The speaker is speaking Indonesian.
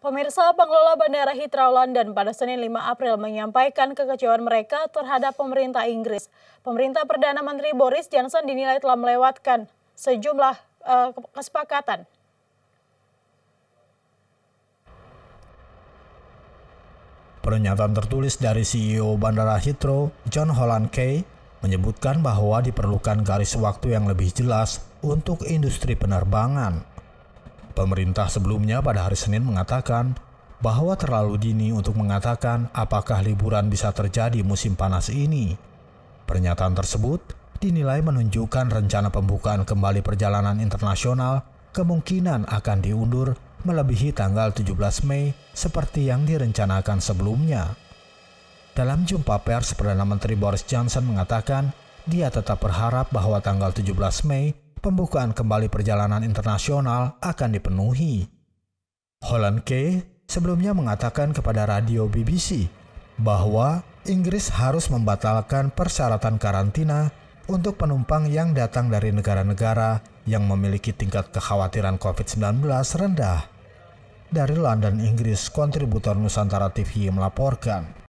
Pemirsa pengelola Bandara Heathrow London pada Senin 5 April menyampaikan kekecewaan mereka terhadap pemerintah Inggris. Pemerintah Perdana Menteri Boris Johnson dinilai telah melewatkan sejumlah uh, kesepakatan. Pernyataan tertulis dari CEO Bandara Heathrow, John Holland Kay, menyebutkan bahwa diperlukan garis waktu yang lebih jelas untuk industri penerbangan Pemerintah sebelumnya pada hari Senin mengatakan bahwa terlalu dini untuk mengatakan apakah liburan bisa terjadi musim panas ini. Pernyataan tersebut dinilai menunjukkan rencana pembukaan kembali perjalanan internasional kemungkinan akan diundur melebihi tanggal 17 Mei seperti yang direncanakan sebelumnya. Dalam jumpa pers, Perdana Menteri Boris Johnson mengatakan dia tetap berharap bahwa tanggal 17 Mei pembukaan kembali perjalanan internasional akan dipenuhi. Holland K sebelumnya mengatakan kepada radio BBC bahwa Inggris harus membatalkan persyaratan karantina untuk penumpang yang datang dari negara-negara yang memiliki tingkat kekhawatiran COVID-19 rendah. Dari London, Inggris, kontributor Nusantara TV melaporkan.